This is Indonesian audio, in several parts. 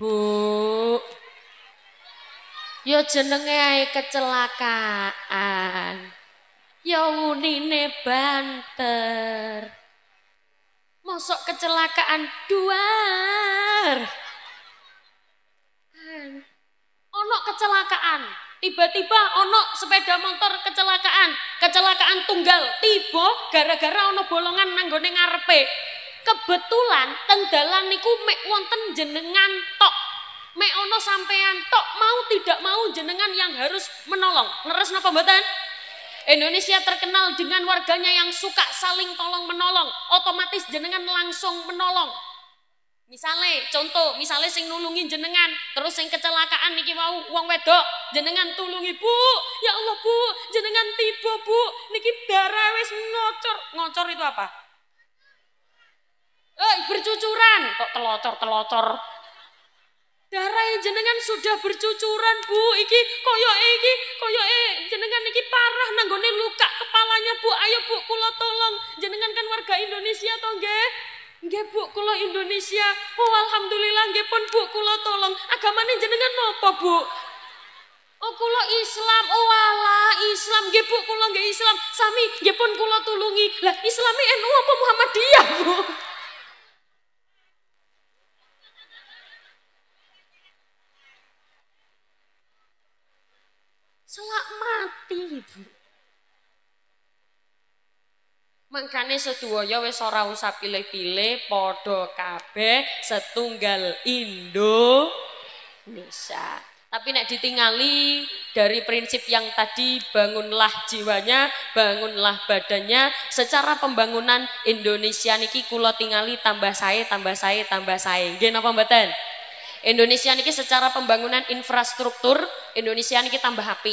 Bu. ya jenenge kecelakaan. ya unine banter. Mosok kecelakaan duar. Ono kecelakaan, tiba-tiba ono sepeda motor kecelakaan, kecelakaan tunggal tiba gara-gara ono bolongan nanggone ngarepe. Kebetulan tenggalan niku mek wonten jenengan tok Meono ono sampean tok mau tidak mau jenengan yang harus menolong. Leres napa mboten? Indonesia terkenal dengan warganya yang suka saling tolong menolong. Otomatis jenengan langsung menolong. Misalnya, contoh, misalnya sing nulungi jenengan, terus sing kecelakaan niki mau uang wedok, jenengan tulungi Bu. Ya Allah Bu, jenengan tiba Bu. Niki darah wis ngocor. Ngocor itu apa? Eh, bercucuran kok telocor-telocor Darah jenengan sudah bercucuran, Bu. Iki koyo iki, koyo e jenengan iki parah nanggone luka kepalanya, Bu. Ayo, Bu, kula tolong. Jenengan kan warga Indonesia to nggih? Nggih, Bu, kula Indonesia. Oh, alhamdulillah nggih pun Bu kula tolong. Agamane jenengan napa, Bu? Oh kula Islam, oh wala Islam, nggih Bu kula nggih Islam. Sami nggih pun kula tulungi. Lah Islame NU apa Muhammadiyah, Bu? Mangkane sedoyo wes ora usah pilih-pilih, padha kabeh setunggal Indo Indonesia. Tapi nek ditingali dari prinsip yang tadi bangunlah jiwanya, bangunlah badannya, secara pembangunan Indonesia niki kula tingali tambah saya, tambah saya, tambah saya. Nggih napa mboten? Indonesia niki secara pembangunan infrastruktur Indonesia niki tambah api.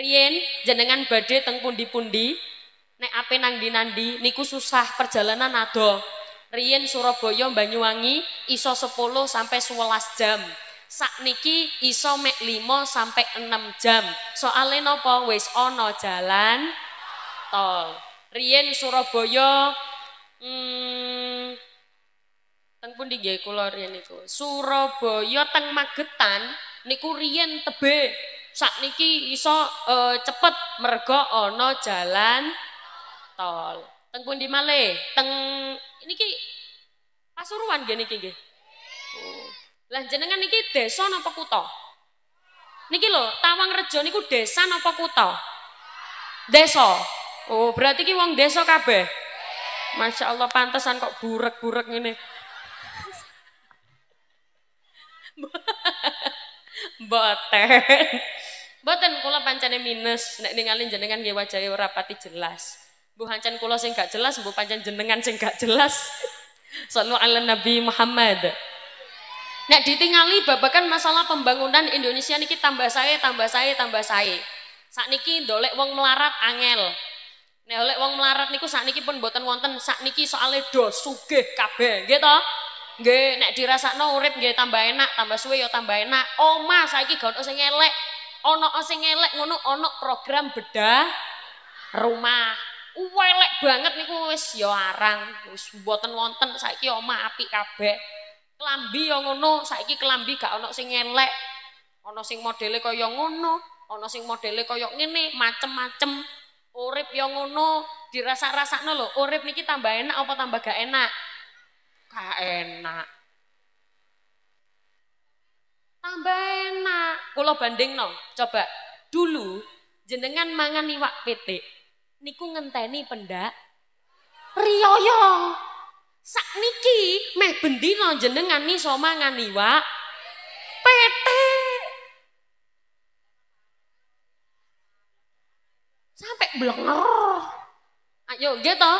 Rien jenengan badai teng pundi-pundi nek ape nang dinandi niku susah perjalanan ado Rien Surabaya Banyuwangi iso 10 sampai 11 jam sak niki iso mek 5 sampai 6 jam soale nopo wis ana jalan tol Rien Surabaya hmm, teng pun di kula Rien niku Surabaya teng Magetan niku Rien tebe sak niki iso eh, cepet mergo ana jalan tol. Teng pundi male? Teng niki Pasuruan nggih ki nggih. Oh. Lah jenengan niki desa napa kutha? Niki lho, Tawangrejo niku desa napa kutha? Desa. Oh, berarti ki wong desa kabe, Masya Allah pantesan kok burek-burek ini, Boten. Boten kula pancene minus nek ningali jenengan nggih wajahe ora pati jelas. Bu hancan kula sing gak jelas, bu pancen jenengan sing gak jelas. Sallu ala Nabi Muhammad. Nek ditingali babakan masalah pembangunan Indonesia niki tambah saya, tambah saya, tambah saya. Saat niki dolek wong melarat angel. Nek oleh wong melarat niku saat niki pun buatan wonten saat niki soalnya do sugih kabe gitu. Nggih, nek no urip nggih tambah enak, tambah suwe yo ya tambah enak. Oma saiki gak ono sing elek. Ono sing elek ngono ono program bedah rumah. Uwelek banget niku wis ya arang, wis mboten wonten saiki oma apik kabeh. Klambi ya ngono, saiki klambi gak ono sing elek. sing modele kaya ngono, ono sing modele kaya ngene, macem-macem. Urip ya ngono, dirasa-rasakno lho, urip niki tambah enak apa tambah gak enak? Gak enak. Tambah enak. Kula bandingno, coba. Dulu jenengan mangan iwak pitik niku ngenteni pendak riyoyo sak niki meh bendina jenengan nih soma nganiwa, pete sampai blenger ayo ah, gitu to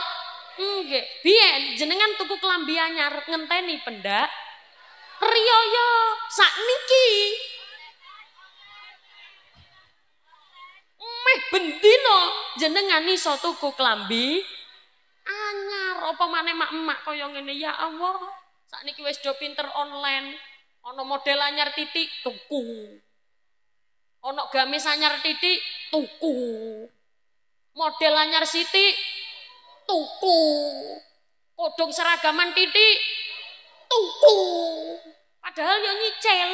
nggih jenengan tuku klambi anyar ngenteni pendak riyoyo sak niki jenengan iso tuku klambi anyar apa maneh mak emak kaya ngene ya Allah sakniki wis do pinter online ana model anyar titik tuku ana gamis anyar titik tuku model anyar siti tuku kodong seragaman titik tuku padahal yo nyicil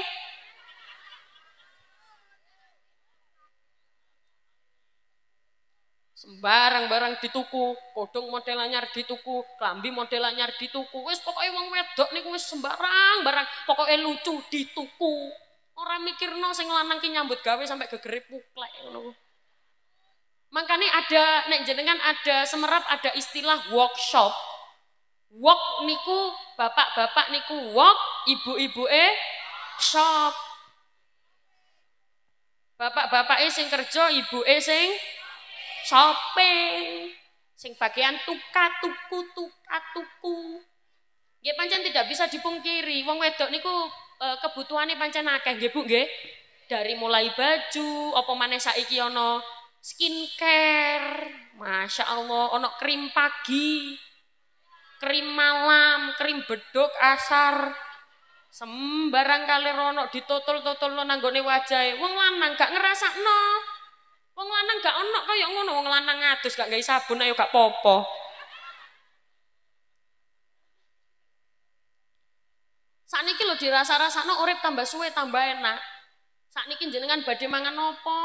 sembarang barang dituku, kodong model anyar dituku, klambi model anyar dituku. Wis pokoke wong wedok nih wis sembarang barang pokoknya lucu dituku. Ora mikirno sing lanang ki nyambut gawe sampai gegerip puklek ngono. Makanya ada nek jenengan ada semerap ada istilah workshop. walk niku bapak-bapak niku wok, ibu-ibu e shop. Bapak-bapak e sing kerja, ibu e sing shopping, sing bagian tuka tuku tuka tuku. Ya pancen tidak bisa dipungkiri, wong wedok niku e, kebutuhannya pancen akeh nggih Bu nggih. Dari mulai baju, apa maneh saiki ana skincare, Masya Allah, ono krim pagi, krim malam, krim bedok asar, sembarang kali rono ditotol-totol lo nanggone wajah, wong lanang gak ngerasa no, Wong lanang gak ono kaya ngono wong lanang ngadus gak gawe sabun ayo gak popo. Sakniki lho dirasa-rasakno urip tambah suwe tambah enak. Sakniki jenengan badhe mangan opo?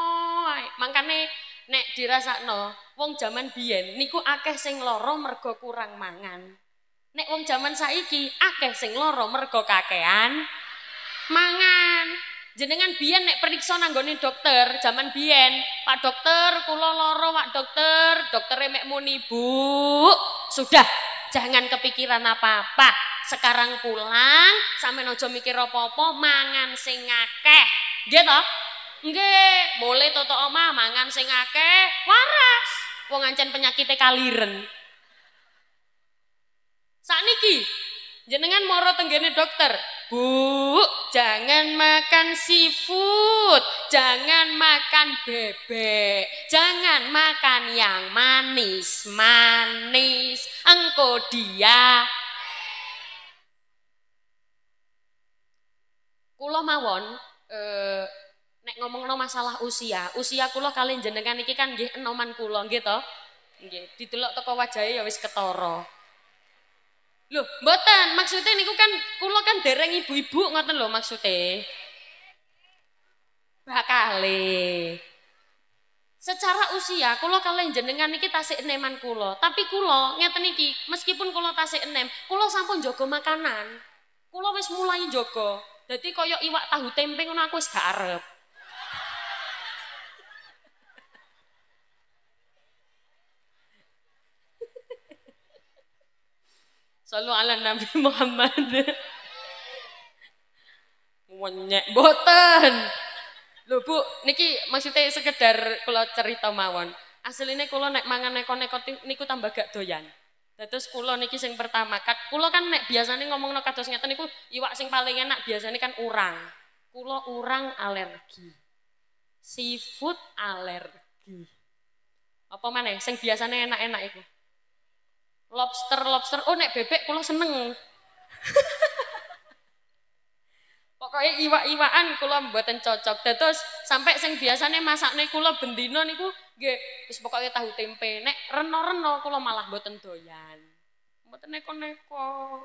Mangkane nek dirasakno wong jaman biyen niku akeh sing lara mergo kurang mangan. Nek wong jaman saiki akeh sing lara mergo kakehan, mangan. Jenengan biyen nek periksa nanggone dokter, zaman biyen, Pak dokter, kula loro Pak dokter, dokter emek muni, Bu. Sudah, jangan kepikiran apa-apa. Sekarang pulang, sampe aja mikir apa-apa, mangan sing akeh. Nggih to? Nggih, boleh toto oma mangan sing akeh, waras. Wong ancen penyakitnya kaliren. Sakniki jenengan moro tenggene dokter. Bu, jangan makan seafood, jangan makan bebek, jangan makan yang manis-manis. Engko dia Kulo mawon eh, nek ngomongno masalah usia, usia kulo kalian jenengan iki kan nggih enoman kulo nggih to. Nggih, didelok teko ya wis Loh, mboten, maksudnya niku kan kula kan dereng ibu-ibu ngoten lho maksudnya. Bakale. Secara usia kula kalian jenengan niki tasik eneman kula, tapi kula ngeten iki, meskipun kula tasik enem, kula sampun jaga makanan. Kula wis mulai jaga. jadi koyo iwak tahu tempe ngono aku wis gak arep. Selalu ala Nabi Muhammad. Wenyek boten. Lho Bu, niki maksudnya sekedar kula cerita mawon. Aslinya kula nek mangan neko-neko niku tambah gak doyan. Terus kula niki sing pertama, kat kula kan nek biasane ngomongno kados ngeten niku iwak sing paling enak biasanya kan urang. Kula urang alergi. Seafood alergi. Apa mana? sing biasanya enak-enak itu lobster lobster oh nek bebek kula seneng pokoknya iwa-iwaan, kula mboten cocok terus sampai sing biasanya masakne kula bendino niku nggih terus pokoknya tahu tempe nek reno-reno kula malah mboten doyan mboten neko-neko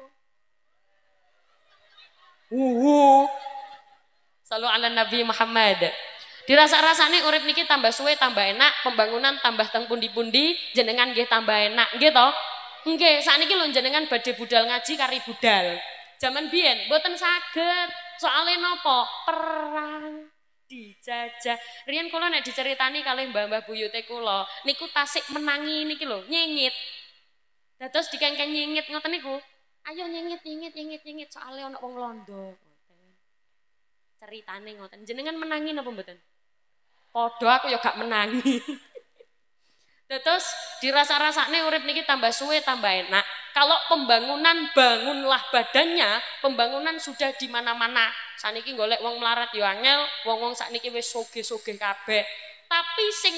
uhu selalu ala Nabi Muhammad dirasa rasanya urip niki tambah suwe tambah enak pembangunan tambah teng pundi-pundi jenengan gue tambah enak gitu. Oke, Nggih, sakniki lho jenengan badhe budal ngaji kari budal. Zaman biyen mboten saged. soalnya nopo Perang dijajah. Rian kula nek diceritani kalih mbah-mbah buyute kulo niku tasik menangi niki lho, nyengit. Dados dikengkeng nyengit ngoten niku. Ayo nyengit, nyengit, nyengit, nyengit soalnya ana wong londo. Ceritane ngoten. Jenengan menangi napa mboten? Padha aku ya gak menangi. Terus dirasa rasanya urip niki tambah suwe tambah enak. Kalau pembangunan bangunlah badannya, pembangunan sudah di mana-mana. Saniki golek wong melarat yo ya angel, wong-wong saniki wes soge-soge kabe. Tapi sing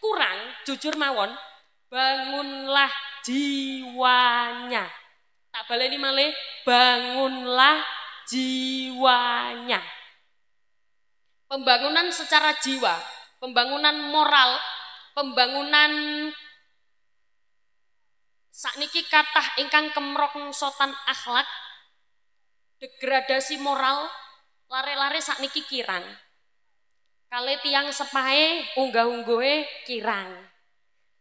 kurang jujur mawon, bangunlah jiwanya. Tak ini male, bangunlah jiwanya. Pembangunan secara jiwa, pembangunan moral pembangunan sakniki kathah ingkang kemrok sotan akhlak degradasi moral lare-lare sakniki kirang kalih tiang sepahe unggah-ungguhe kirang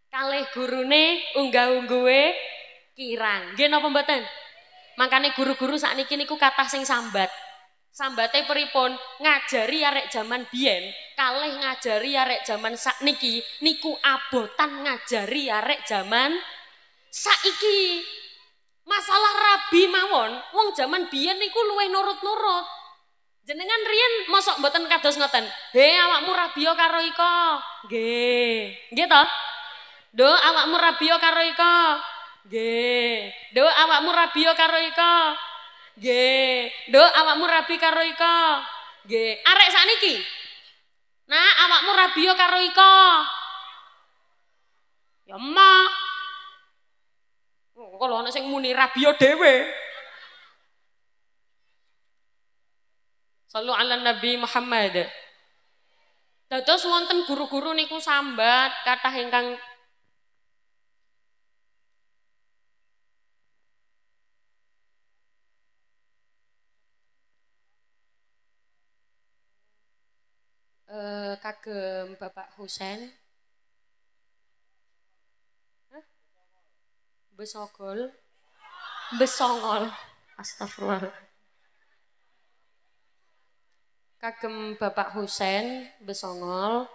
kalih gurune unggah-ungguhe kirang nggih napa mboten makane guru-guru sakniki niku kathah sing sambat sambate pripun ngajari arek jaman biyen kalih ngajari arek jaman sak niki niku abotan ngajari arek jaman saiki masalah rabi mawon wong jaman biyen niku luwih nurut-nurut jenengan riyen mosok mboten kados ngoten he awakmu rabi karo iko nggih nggih to do awakmu rabi karo iko nggih do awakmu rabi karo iko nggih do awakmu rabi karo iko nggih arek sak niki Nah, awakmu rabio karo iko. Ya mak. Oh, kalau ana sing muni rabio dhewe. Sallu ala Nabi Muhammad. Dados wonten guru-guru niku sambat kata ingkang Eh, kagem Bapak Husen. Besogol. Besongol. Astagfirullah. Kagem Bapak Husen Besongol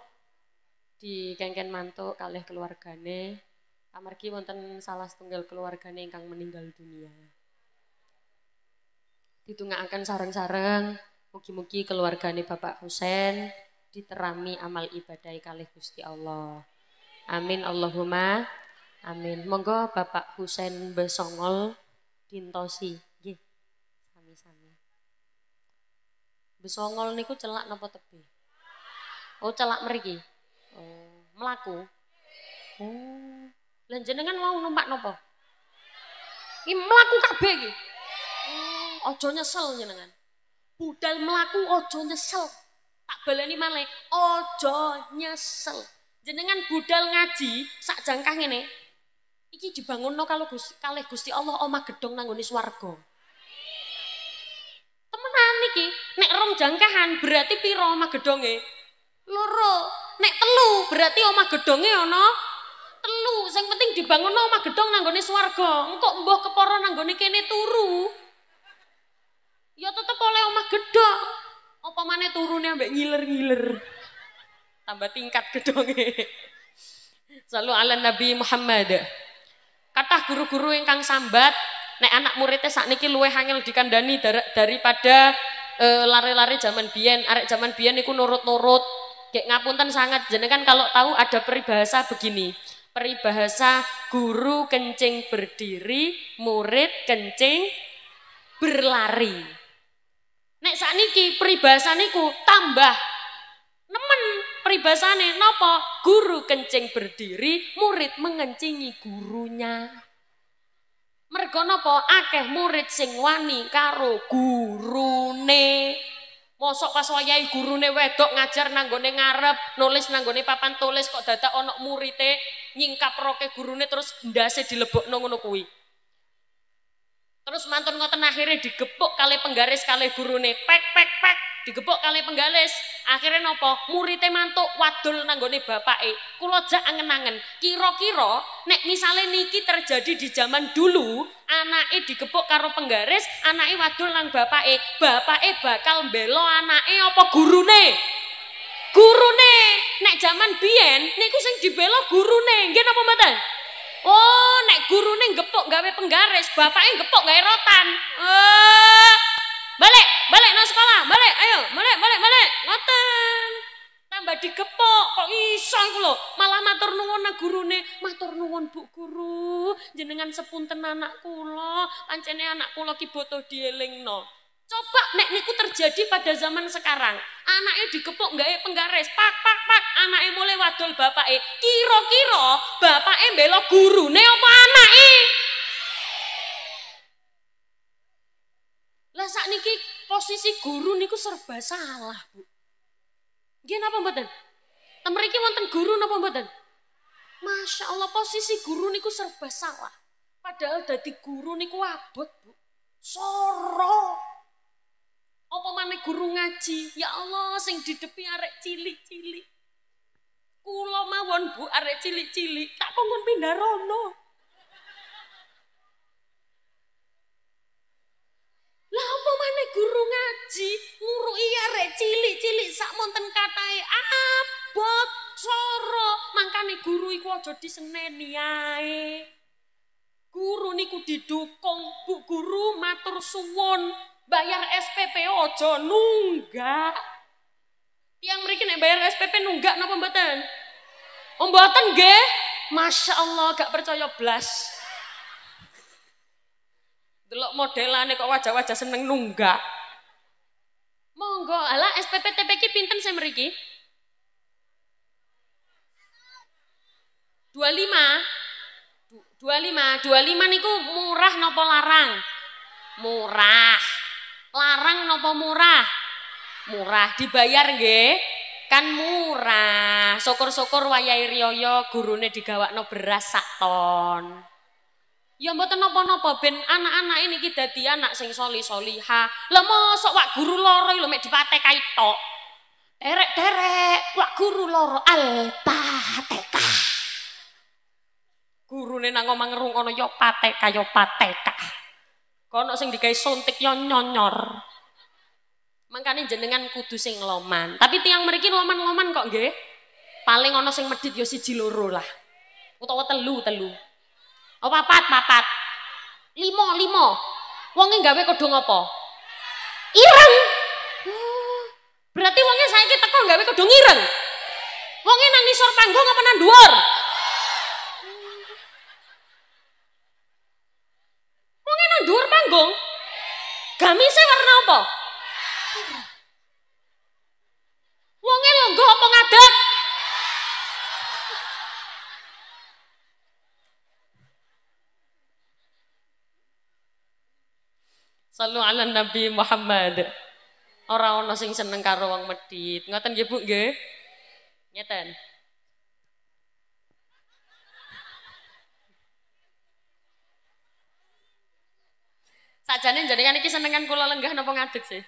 di Kengken Mantuk kalih keluargane amargi wonten salah setunggal keluargane ingkang meninggal dunia. Ditungakaken sareng-sareng mugi-mugi keluargane Bapak Husen diterami amal ibadah kali Gusti Allah. Amin Allahumma amin. Monggo Bapak Husain Besongol dintosi nggih. Sami-sami. Besongol niku celak napa tebih? Oh, celak mriki. Oh, mlaku. Oh. Lan jenengan mau numpak napa? Ki mlaku kabeh iki. Oh, aja nyesel jenengan. Budal mlaku aja nyesel tak baleni malah ojo nyesel jenengan budal ngaji sak jangkah ini iki dibangun no gusti kalau gusti allah oma gedung nangguni swargo temenan iki nek rong jangkahan berarti piro oma gedonge loro nek telu berarti oma gedonge ono telu sing penting dibangun no oma gedung nangguni swargo engkok keporo nangguni kene turu ya tetep oleh oma gedong apa mana turunnya ambek ngiler-ngiler tambah tingkat gedonge selalu ala Nabi Muhammad kata guru-guru yang kang sambat nek anak muridnya sakniki luwe hangil dikandani dar daripada eh, lari-lari e, zaman bian arek zaman bian niku nurut-nurut kayak ngapunten sangat jenengan kalau tahu ada peribahasa begini peribahasa guru kencing berdiri murid kencing berlari Nek saniki peribahasaniku tambah nemen peribahasane nopo Guru kencing berdiri, murid mengencingi gurunya. Mergo napa akeh murid sing wani karo gurune. Mosok pas wayahe gurune wedok ngajar nanggone ngarep, nulis nanggone papan tulis kok dadak ana murite nyingkap roke gurune terus ndase dilebokno ngono kuwi. Terus mantun ngoten akhirnya digepuk kali penggaris kali gurune pek pek pek digepuk kali penggaris akhirnya nopo murite mantuk wadul nanggone bapak e kulo jak angen angen kira-kira, nek misale niki terjadi di jaman dulu anak e digepuk karo penggaris anak wadul nang bapak e bakal bela anak apa gurune gurune nek jaman bien niku sing dibela gurune gini apa mbak Oh, nek guru nih gepok gawe penggaris, bapaknya gepok gawe rotan. Eh, balik, balik nang sekolah, balik, ayo, balik, balik, balik, ngoten. Tambah digepok, kok isong lo, malah matur nuwun nang guru nih, matur nuwun bu guru, jenengan sepunten anak kulo, pancene anak kulo kiboto dieling Coba nek niku terjadi pada zaman sekarang. Anaknya dikepuk nggak penggaris, pak pak pak, anaknya mulai wadul bapaknya. Kiro-kiro bapaknya belok guru, ne apa anaknya? Lah saat niki posisi guru niku serba salah, Bu. Nggih napa mereka Temeriki wonten guru napa mboten? Masya Allah posisi guru niku serba salah. Padahal dadi guru niku abot, Bu. Soro Apa mana guru ngaji? Ya Allah, sing di depi arek cilik-cilik. Kulo mawon bu arek cilik-cilik, tak pengen pindah rono. Lah apa mana guru ngaji? Muru iya arek cilik-cilik, sak monten katai abot, soro. Makanya guru iku aja diseneni ae. Guru niku didukung, bu guru matur suwon. bayar SPP ojo nunggak. yang mereka nih bayar SPP nunggak napa mboten? Om oh, mboten nggih. Masya Allah gak percaya blas. Delok nih kok wajah-wajah seneng nunggak. Monggo, ala SPP TPK pinten saya meriki? 25 25 25 niku murah napa larang? Murah. larang nopo murah murah dibayar nggih kan murah syukur-syukur wayahe riyoyo gurune digawakno beras sak ton ya mboten napa-napa ben anak-anak ini kita dadi anak sing soli soliha lah mosok wak guru loro lho mek dipatek kae tok derek-derek wak guru loro alpatek gurune nang omong ngrungkono yo patek kaya patek Kono sing digawe suntik nyon nyonyor. Mangkane jenengan kudu sing loman. Tapi tiang mereka loman-loman kok nggih. Paling ono sing medit yo siji loro lah. Utawa telu, telu. Oh papat, papat. Limo, limo. Wonge gawe kodhong dongopo, Ireng. Hmm, berarti saya kita kok gawe kodhong ireng. Wonge nang ngisor panggung apa nang duor gamisnya warna apa? Wonge longgo apa ngadat? Sallu ala Nabi Muhammad. Orang orang sing seneng karo wong medit. Ngoten nggih Bu nggih? Ngeten. Sajane jenengan iki senengan kula lenggah napa ngadeg sih?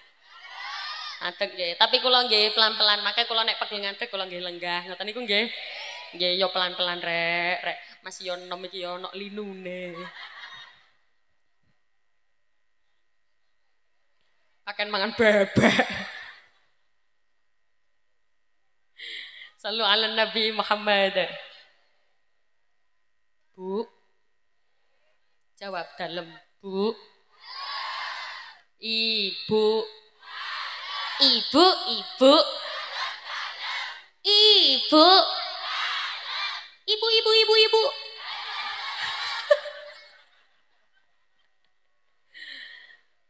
Adeg nggih, tapi kula nggih pelan-pelan, makanya kula nek pegel ngadeg kula nggih lenggah. Ngoten niku nggih. Nggih yo pelan-pelan rek, rek. Mas yo nom iki yo ono linune. Akan mangan bebek. Salu ala Nabi Muhammad. Bu. Jawab dalam, Bu. Ibu Ibu Ibu Ibu Ibu Ibu Ibu Ibu Ibu,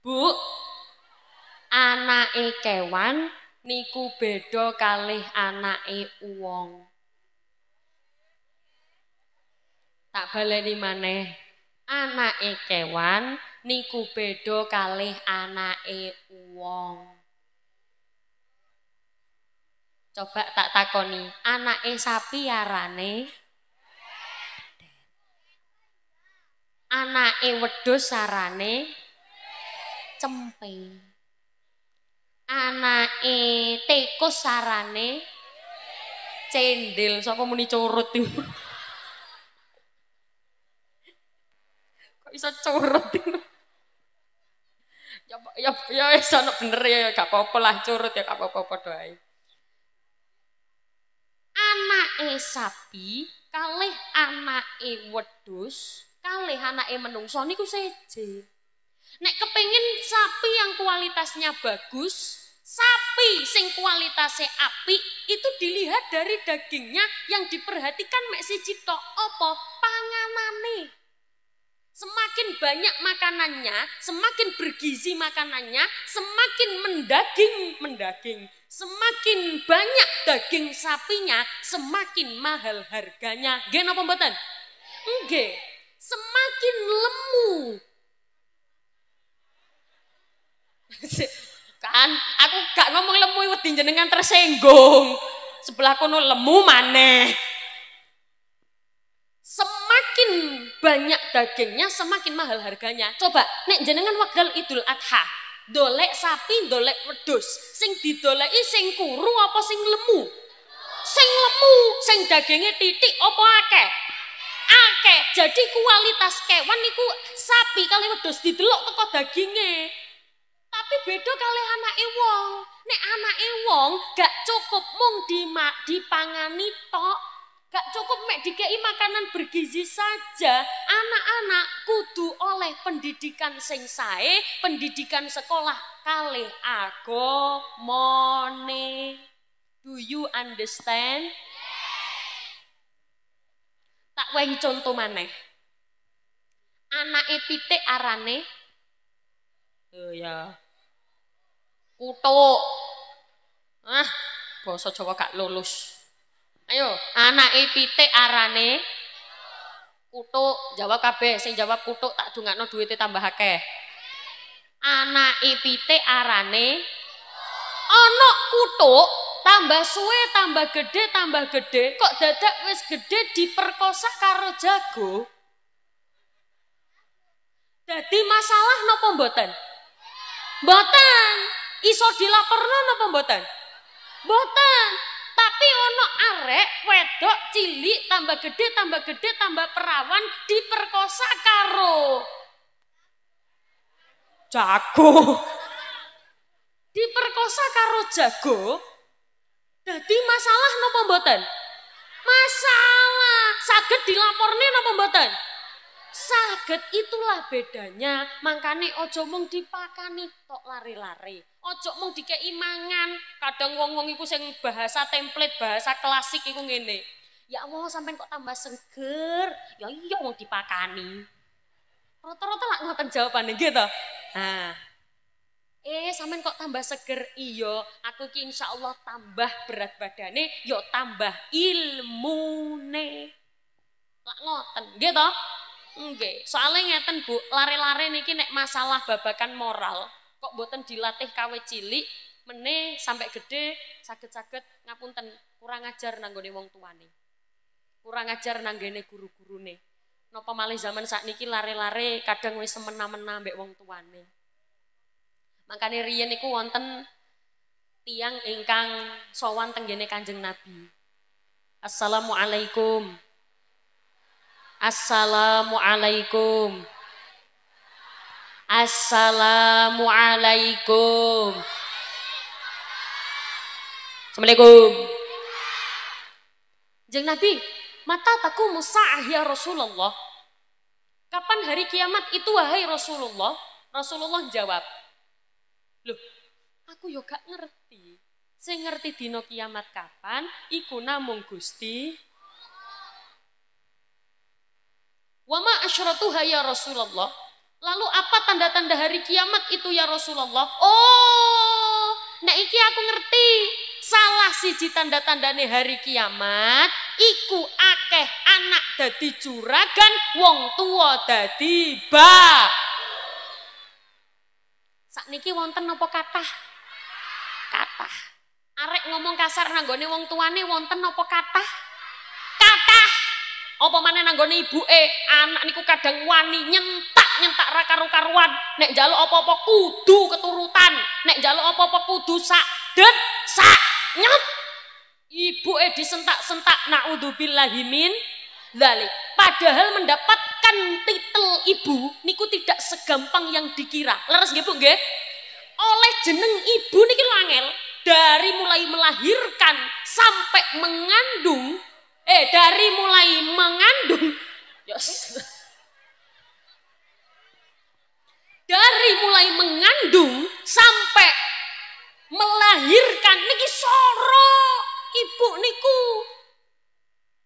Bu anake kewan niku beda kalih anake uwong Tak baleni maneh anake kewan niku beda kalih anake wong. Coba tak takoni, anake sapi arane Anake wedhus sarane cempe. Anake tikus sarane cendil. Sapa muni curut iki? Kok iso curut iki? Ya ya ya sono bener ya, ya gak apa-apa lah curut ya gak apa-apa doai Anak e sapi kalih e wedhus kalih anake menungso niku seje. Nek kepengen sapi yang kualitasnya bagus, sapi sing kualitasnya api itu dilihat dari dagingnya yang diperhatikan mek si cipto opo semakin banyak makanannya, semakin bergizi makanannya, semakin mendaging, mendaging, semakin banyak daging sapinya, semakin mahal harganya. Geno pembuatan? enggak, Semakin lemu. kan aku gak ngomong lemu wedi jenengan tersenggung. Sebelah kono lemu maneh. Semakin banyak dagingnya semakin mahal harganya. Coba nek jenengan wakil Idul Adha, dolek sapi, dolek wedus sing didolei sing kuru apa sing lemu? Sing lemu, sing dagingnya titik apa akeh? Akeh. Jadi kualitas kewan itu sapi kali wedus didelok teko dagingnya. Tapi beda kali anak wong. Nek anak wong gak cukup mung dipangani tok, Gak cukup mek dikei makanan bergizi saja, anak-anak kudu oleh pendidikan sing sae, pendidikan sekolah kali aku mone. Do you understand? Tak weng contoh maneh. anak epite arane Oh ya. Kutuk. Ah, bosok Jawa gak lulus. Ayo, anak pitik arane kutuk. Jawab kabeh, sing jawab kutuk tak dungakno duwite tambah akeh. Anak pitik arane ana kutuk, tambah suwe, tambah gede, tambah gede. Kok dadak wis gede diperkosa karo jago? Jadi masalah napa mboten? Mboten. Iso dilaporno napa mboten? Mboten. Tapi ono arek wedok cilik tambah gede tambah gede tambah perawan diperkosa karo. Jago. Diperkosa karo jago. Jadi masalah napa mboten? Masalah. Saged dilaporne napa mboten? Saget itulah bedanya. makanya ojo mung dipakani tok lari-lari. Ojo mung dikei Kadang wong-wong iku sing bahasa template, bahasa klasik iku ngene. Ya Allah sampean kok tambah seger. Ya iya mau dipakani. Rata-rata lak ngoten jawabannya gitu to. Nah. Eh, sampean kok tambah seger? Iya, aku ki insya Allah tambah berat badane, yo ya tambah ilmune. Lak ngoten, nggih to? Nggih, soalnya ngeten Bu, lare-lare niki nek masalah babakan moral kok boten dilatih kawe cilik meneh sampai gede sakit-sakit, sakit ngapunten kurang ajar nanggone wong tuane. Kurang ajar nanggene guru-gurune. Napa malih zaman saat niki lare-lare kadang wis semena-mena mbek wong tuane. Makane riyen niku wonten tiang ingkang sowan tenggene Kanjeng Nabi. Assalamualaikum. Assalamualaikum. Assalamualaikum. Assalamualaikum. Jeng Nabi, mata taku musa'ah ya Rasulullah. Kapan hari kiamat itu wahai Rasulullah? Rasulullah jawab, Loh, aku yo ngerti. Saya ngerti dino kiamat kapan, iku namung Gusti Wama asyratuha ya Rasulullah. Lalu apa tanda-tanda hari kiamat itu ya Rasulullah? Oh, nah iki aku ngerti. Salah siji tanda-tandane hari kiamat iku akeh anak dadi juragan, wong tua dadi ba. niki wonten apa kata, kata. Arek ngomong kasar nanggone wong tuane wonten apa kata. Apa maneh ibu eh anak niku kadang wani nyentak nyentak ra karuan Nek jalo apa-apa kudu keturutan, nek jalo apa-apa kudu sak det sak nyet. disentak-sentak naudzubillahi min dzalik. Padahal mendapatkan titel ibu niku tidak segampang yang dikira. Leres gak Bu gak Oleh jeneng ibu niki langel angel dari mulai melahirkan sampai mengandung Eh dari mulai mengandung. Yes. Dari mulai mengandung sampai melahirkan niki soro ibu niku.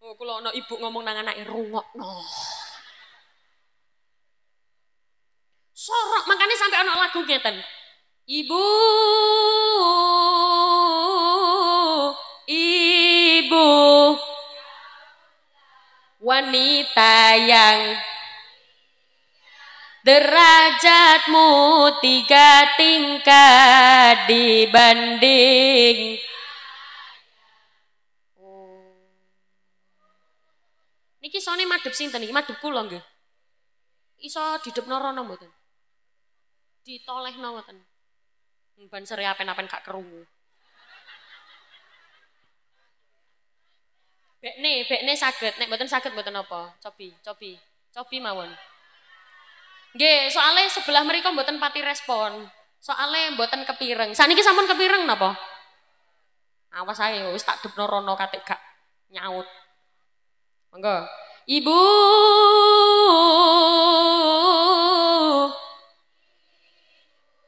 Oh, kalau no ibu ngomong nang rungok, no. Sorok makanya sampai anak lagu ngeten. Ibu ibu wanita yang derajatmu tiga tingkat dibanding Niki sone madep sinten iki madep kula nggih. Iso didepno rono mboten? Ditolehno mboten? Ben seri apen-apen kak kerungu. Bekne, bekne sakit. Nek buatan sakit buatan apa? Cobi, cobi. Cobi mawon. Nggih, soalnya sebelah mereka buatan pati respon. Soalnya mboten kepireng. Saniki sampun kepireng napa? Awas ayo, wis tak dubno rono katik gak nyaut. Monggo. Ibu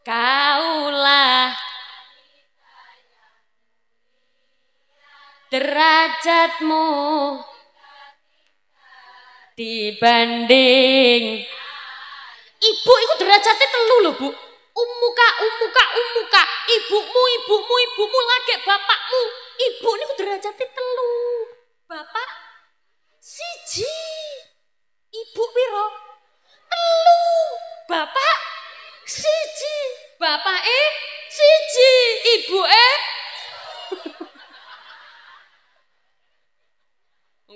Kaulah derajatmu dibanding ibu itu derajatnya telu loh bu umuka umuka umuka ibumu ibumu ibumu lagi bapakmu ibu ini derajatnya telu bapak siji ibu piro telu bapak siji bapak eh siji ibu eh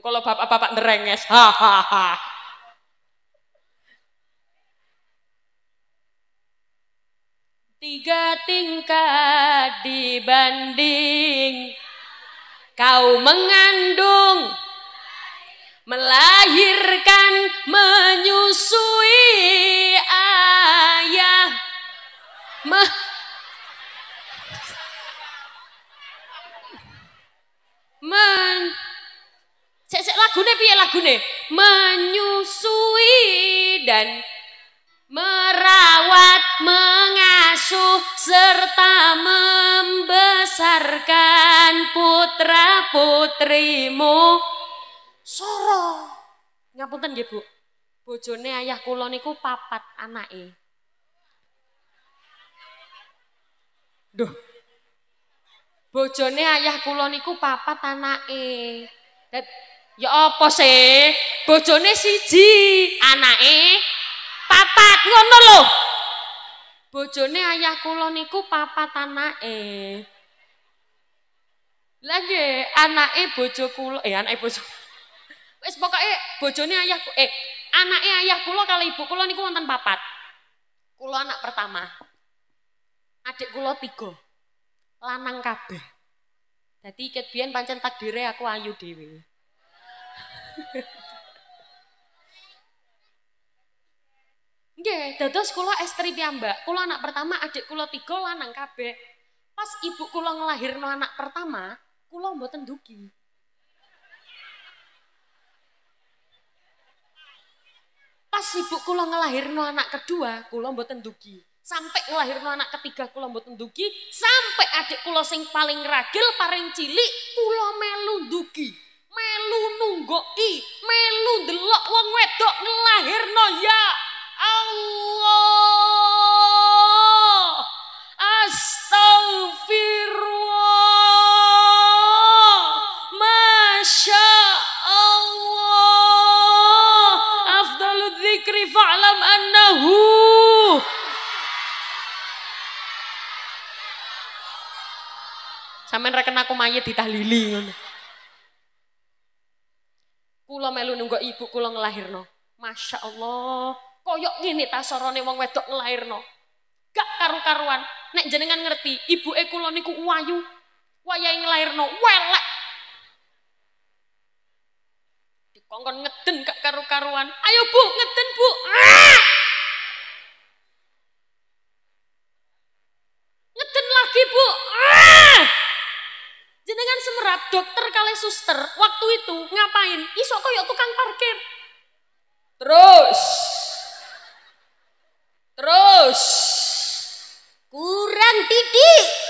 Kalau bapak-bapak nerenges, hahaha. Tiga tingkat dibanding kau mengandung, melahirkan, menyusui ayah. Me me lagune piye lagune? Menyusui dan merawat, mengasuh serta membesarkan putra-putrimu. Soro. Ngapunten nggih, Bu. Bojone ayah kula niku papat anake. Duh. Bojone ayah kula niku papat anake. Ya apa sih? Bojone siji, anake papat ngono lho. Bojone ayah kula niku papat anake. lagi nggih, anake bojo kula, eh anake bojo. Wis pokoke bojone ayah eh anake ayah kula kali ibu kula niku wonten papat. Kula anak pertama. Adik kula tiga. Lanang kabeh. Dadi kebien pancen takdire aku ayu dhewe. Nggih, dados kula estri mbak. Kula anak pertama, adik kula tiga lanang kabeh. Pas ibu kula ngelahirno anak pertama, kula mboten dugi. Pas ibu kula ngelahirno anak kedua, kula mboten dugi. Sampai ngelahirno anak ketiga kula mboten dugi, sampai adik kula sing paling ragil, paling cilik kula melu dugi melu nunggoki, melu delok wong wedok ngelahirno ya Allah. Astagfirullah. Masya Allah. Afdalul dzikri fa'lam annahu Sampeyan rekan aku mayit ditahlili ngono. Kula melu nunggu ibu kula ngelahirno. Masya Allah. Koyok gini tasorone wong wedok ngelahirno. Gak karu-karuan. Nek jenengan ngerti, ibu e kula niku wayu. Wayahe ngelahirno welek. Dikongkon ngeden gak karu-karuan. Ayo Bu, ngeden Bu. Ah! oleh suster waktu itu ngapain? Isok koyok tukang parkir. Terus. Terus. Kurang didik.